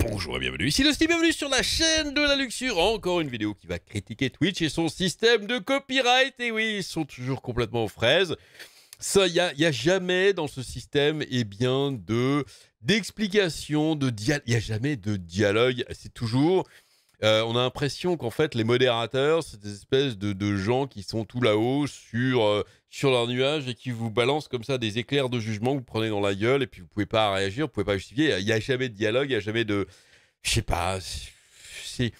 Bonjour et bienvenue, ici Dusty, bienvenue sur la chaîne de la Luxure. Encore une vidéo qui va critiquer Twitch et son système de copyright. Et oui, ils sont toujours complètement aux fraises. Ça, il n'y a, a, jamais dans ce système eh bien, de d'explication, de dialogue. Il n'y a jamais de dialogue. C'est toujours euh, on a l'impression qu'en fait, les modérateurs, c'est des espèces de, gens qui sont tout là-haut sur, euh, sur leur nuage et qui vous balancent comme ça des éclairs de jugement que vous prenez dans la gueule et puis vous pouvez pas réagir, vous pouvez pas justifier. Il n'y a jamais de dialogue, il n'y a jamais de. Je sais pas. C'est.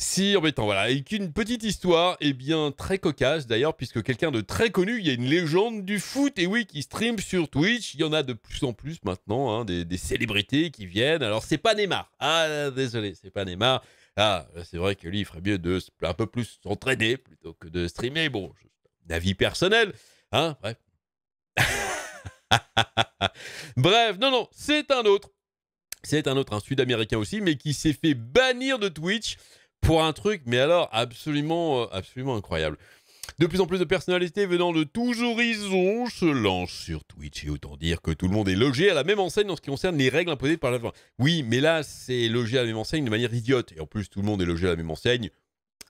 Si embêtant, voilà, et une petite histoire, et eh bien très cocasse d'ailleurs, puisque quelqu'un de très connu, il y a une légende du foot, et oui, qui stream sur Twitch, il y en a de plus en plus maintenant, hein, des, des, célébrités qui viennent, alors c'est pas Neymar, ah désolé, c'est pas Neymar, ah, c'est vrai que lui, il ferait mieux de un peu plus s'entraîner plutôt que de streamer. Bon, d'avis avis personnel, hein, bref. bref, non, non, c'est un autre. C'est un autre, un sud-américain aussi, mais qui s'est fait bannir de Twitch pour un truc, mais alors absolument, euh, absolument incroyable. De plus en plus de personnalités venant de tous horizons se lancent sur Twitch et autant dire que tout le monde est logé à la même enseigne en ce qui concerne les règles imposées par la loi. Oui, mais là, c'est logé à la même enseigne de manière idiote. Et en plus, tout le monde est logé à la même enseigne.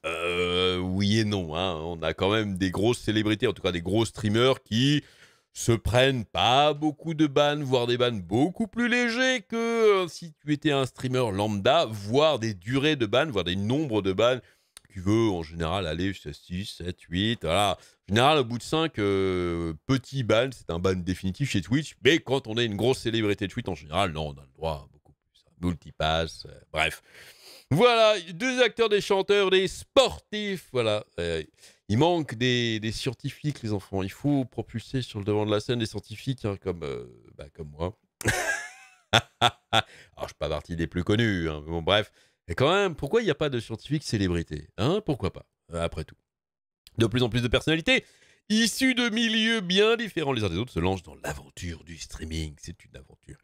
Euh, oui et non. Hein. On a quand même des grosses célébrités, en tout cas des gros streamers qui se prennent pas beaucoup de bannes, voire des bannes beaucoup plus légers que euh, si tu étais un streamer lambda, voire des durées de bannes, voire des nombres de bannes tu veux en général aller jusqu'à 6, 7, 8. Voilà. En général, au bout de 5, euh, petit ban, c'est un ban définitif chez Twitch. Mais quand on est une grosse célébrité de Twitch, en général, non, on a le droit à beaucoup plus. Hein. Multipass, euh, bref. Voilà, deux acteurs, des chanteurs, des sportifs. Voilà. Euh, il manque des, scientifiques, les enfants. Il faut propulser sur le devant de la scène des scientifiques hein, comme, bah, comme moi. Alors, je ne suis pas parti des plus connus, hein, bon, bref. Et quand même, pourquoi il n'y a pas de scientifiques célébrités Hein Pourquoi pas euh, Après tout. De plus en plus de personnalités issues de milieux bien différents les uns des autres se lancent dans l'aventure du streaming. C'est une aventure.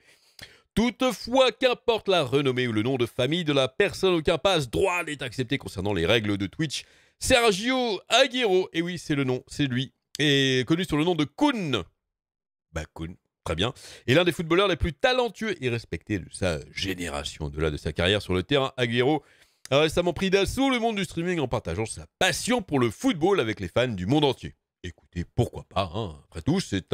Toutefois, qu'importe la renommée ou le nom de famille de la personne, auquel passe droit n'est accepté concernant les règles de Twitch. Sergio Aguero, et oui, c'est le nom, c'est lui, est connu sous le nom de Kun. Bah, Kun, Très bien. Et l'un des footballeurs les plus talentueux et respectés de sa génération, au-delà de sa carrière sur le terrain, Aguero a récemment pris d'assaut le monde du streaming en partageant sa passion pour le football avec les fans du monde entier. Écoutez, pourquoi pas hein. Après tout, c'est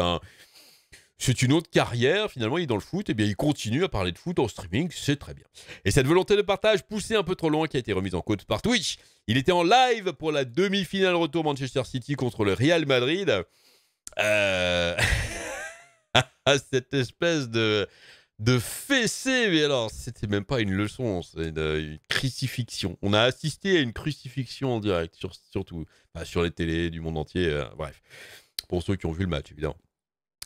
c'est une autre carrière, finalement, il est dans le foot, et eh bien il continue à parler de foot en streaming, c'est très bien. Et cette volonté de partage poussée un peu trop loin qui a été remise en cause par Twitch, il était en live pour la demi-finale retour Manchester City contre le Real Madrid. Euh... à cette espèce de, de fessée. Mais alors, c'était même pas une leçon, c'est une, crucifixion. On a assisté à une crucifixion en direct, surtout bah, sur les télés du monde entier. Euh, bref, pour ceux qui ont vu le match, évidemment.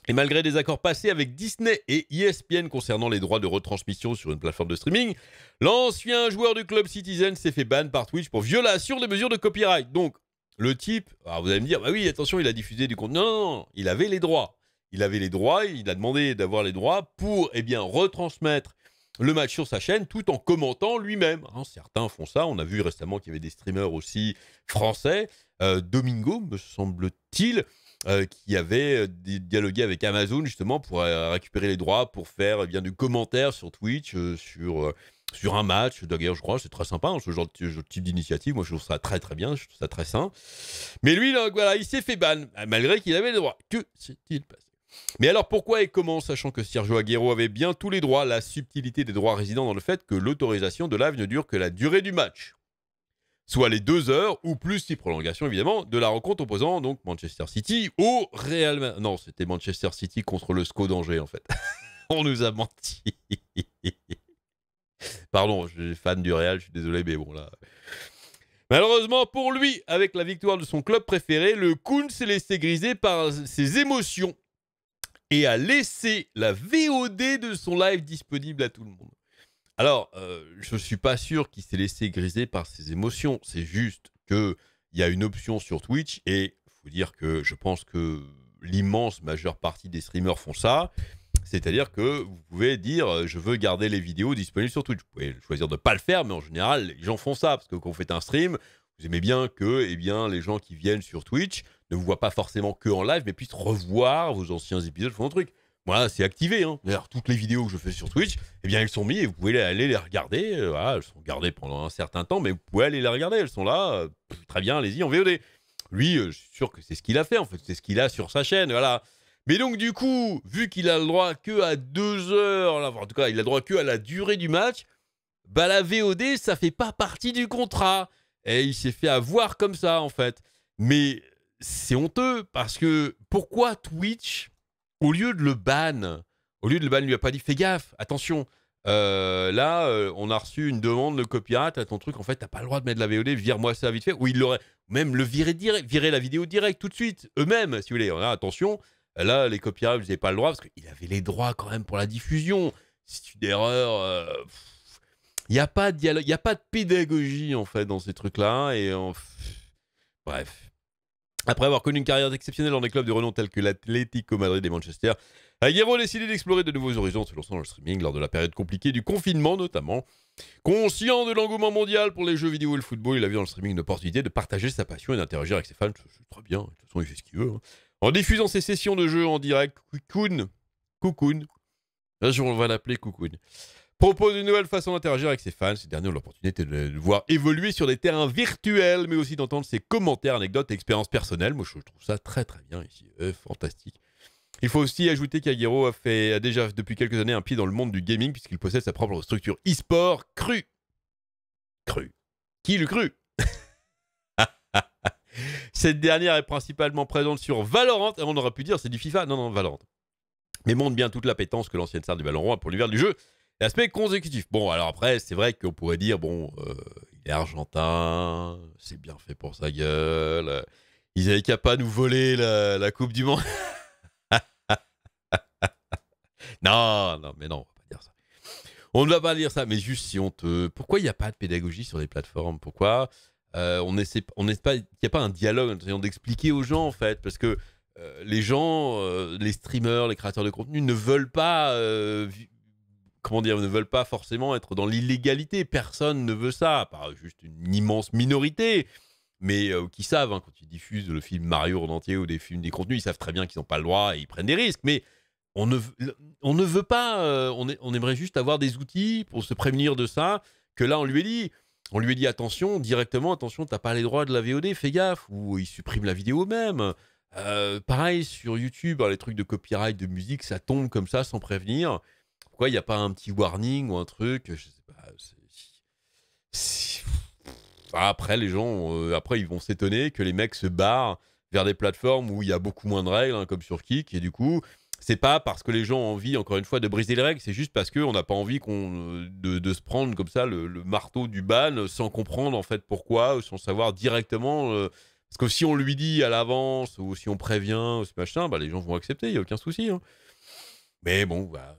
Et malgré des accords passés avec Disney et ESPN concernant les droits de retransmission sur une plateforme de streaming, l'ancien joueur du club Citizen s'est fait ban par Twitch pour violation des mesures de copyright. Donc, le type, alors ah, vous allez me dire, bah oui, attention, il a diffusé du contenu. Non, non, non il avait les droits il avait les droits, il a demandé d'avoir les droits pour eh bien, retransmettre le match sur sa chaîne tout en commentant lui-même. Hein, certains font ça. On a vu récemment qu'il y avait des streamers aussi français. Euh, Domingo, me semble-t-il, euh, qui avait euh, dialogué avec Amazon justement pour récupérer les droits, pour faire eh bien du commentaire sur Twitch, sur, sur un match. D'ailleurs, je crois c'est très sympa, hein, ce genre de type d'initiative. Moi, je trouve ça très très bien, je trouve ça très sain. Mais lui, voilà, il s'est fait ban, malgré qu'il avait les droits. Que s'est-il passé mais alors pourquoi et comment, sachant que Sergio Aguero avait bien tous les droits, la subtilité des droits résidant dans le fait que l'autorisation de l'AV ne dure que la durée du match Soit les deux heures, ou plus si prolongation évidemment, de la rencontre opposant donc Manchester City au Real Madrid. Non, c'était Manchester City contre le SCO d'Angers en fait. On nous a menti. Pardon, je suis fan du Real, je suis désolé, mais bon là. Malheureusement pour lui, avec la victoire de son club préféré, le Kuhn s'est laissé griser par ses émotions et a laissé la VOD de son live disponible à tout le monde. Alors, euh, je ne suis pas sûr qu'il s'est laissé griser par ses émotions. C'est juste qu'il y a une option sur Twitch et il faut dire que je pense que l'immense majeure partie des streamers font ça. C'est-à-dire que vous pouvez dire euh, je veux garder les vidéos disponibles sur Twitch. Vous pouvez choisir de ne pas le faire, mais en général, les gens font ça parce que quand vous faites un stream, vous aimez bien que eh bien, les gens qui viennent sur Twitch ne vous voient pas forcément que en live, mais puissent revoir vos anciens épisodes, font un truc. Moi, c'est activé. Hein. D'ailleurs, toutes les vidéos que je fais sur Twitch, eh bien, elles sont mises et vous pouvez aller les regarder. Euh, elles sont gardées pendant un certain temps, mais vous pouvez aller les regarder. Elles sont là. Euh, très bien, allez-y en VOD. Lui, euh, je suis sûr que c'est ce qu'il a fait, en fait. C'est ce qu'il a sur sa chaîne, voilà. Mais donc, du coup, vu qu'il a le droit que à deux heures, là, en tout cas, il a le droit que à la durée du match, bah, la VOD, ça fait pas partie du contrat. Et il s'est fait avoir comme ça, en fait. Mais c'est honteux parce que pourquoi Twitch, au lieu de le ban, au lieu de le ban, lui a pas dit fais gaffe, attention. Euh, là, euh, on a reçu une demande de copyright à ton truc. En fait, t'as pas le droit de mettre de la VOD. Vire-moi ça vite fait. Ou il aurait même le virer direct, virer la vidéo direct tout de suite eux-mêmes, si vous voulez. Hein, attention, là, les copyrights, ils pas le droit parce qu'il avait les droits quand même pour la diffusion. C'est une erreur. il euh, n'y a pas de a pas de pédagogie en fait dans ces trucs-là. Et bref, après avoir connu une carrière exceptionnelle dans des clubs de renom tels que l'Atlético Madrid et Manchester, Aguero a décidé d'explorer de nouveaux horizons se lançant dans le streaming lors de la période compliquée du confinement notamment. Conscient de l'engouement mondial pour les jeux vidéo et le football, il a vu dans le streaming une opportunité de partager sa passion et d'interagir avec ses fans. C'est très bien, de toute façon il fait ce qu'il veut. Hein. En diffusant ses sessions de jeu en direct, Cocoon, Cocoon, là on va l'appeler Cocoon, propose une nouvelle façon d'interagir avec ses fans. Ces derniers ont l'opportunité de le voir évoluer sur des terrains virtuels, mais aussi d'entendre ses commentaires, anecdotes et expériences personnelles. Moi, je trouve ça très très bien ici. Euh, fantastique. Il faut aussi ajouter qu'Aguero a, fait, a déjà depuis quelques années un pied dans le monde du gaming, puisqu'il possède sa propre structure e-sport crue. Crue. Qui le cru Cette dernière est principalement présente sur Valorant. Et on aurait pu dire c'est du FIFA. Non, non, Valorant mais montre bien toute l'appétence que l'ancienne star du ballon rond a pour l'univers du jeu, L'aspect consécutif. Bon, alors après, c'est vrai qu'on pourrait dire, bon, euh, il est argentin, c'est bien fait pour sa gueule, euh, ils n'avaient qu'à pas nous voler la, Coupe du Monde. non, non, mais non, on va pas dire ça. On ne va pas dire ça, mais juste si on te... Pourquoi il n'y a pas de pédagogie sur les plateformes Pourquoi euh, on essaie, on pas, il n'y a pas un dialogue en essayant d'expliquer aux gens en fait, parce que les gens, les streamers, les créateurs de contenu ne veulent pas comment dire, ne veulent pas forcément être dans l'illégalité. Personne ne veut ça, à part juste une immense minorité. Mais euh, qui savent, hein, quand ils diffusent le film Mario en entier ou des films, des contenus, ils savent très bien qu'ils n'ont pas le droit et ils prennent des risques. Mais on ne, on ne veut pas, euh, on, aimerait juste avoir des outils pour se prévenir de ça, que là on lui est dit. On lui dit attention, directement, attention, t'as pas les droits de la VOD, fais gaffe, ou ils suppriment la vidéo même. Euh, pareil sur YouTube, hein, les trucs de copyright de musique, ça tombe comme ça sans prévenir. Pourquoi il n'y a pas un petit warning ou un truc Je sais pas. après, les gens, euh, après, ils vont s'étonner que les mecs se barrent vers des plateformes où il y a beaucoup moins de règles, hein, comme sur Kik, et du coup, c'est pas parce que les gens ont envie, encore une fois, de briser les règles, c'est juste parce qu'on n'a pas envie euh, de, se prendre comme ça le, marteau du ban sans comprendre en fait pourquoi, sans savoir directement. Euh, parce que si on lui dit à l'avance ou si on prévient, ce machin, bah, les gens vont accepter, il n'y a aucun souci. Hein. Mais bon, voilà. Bah,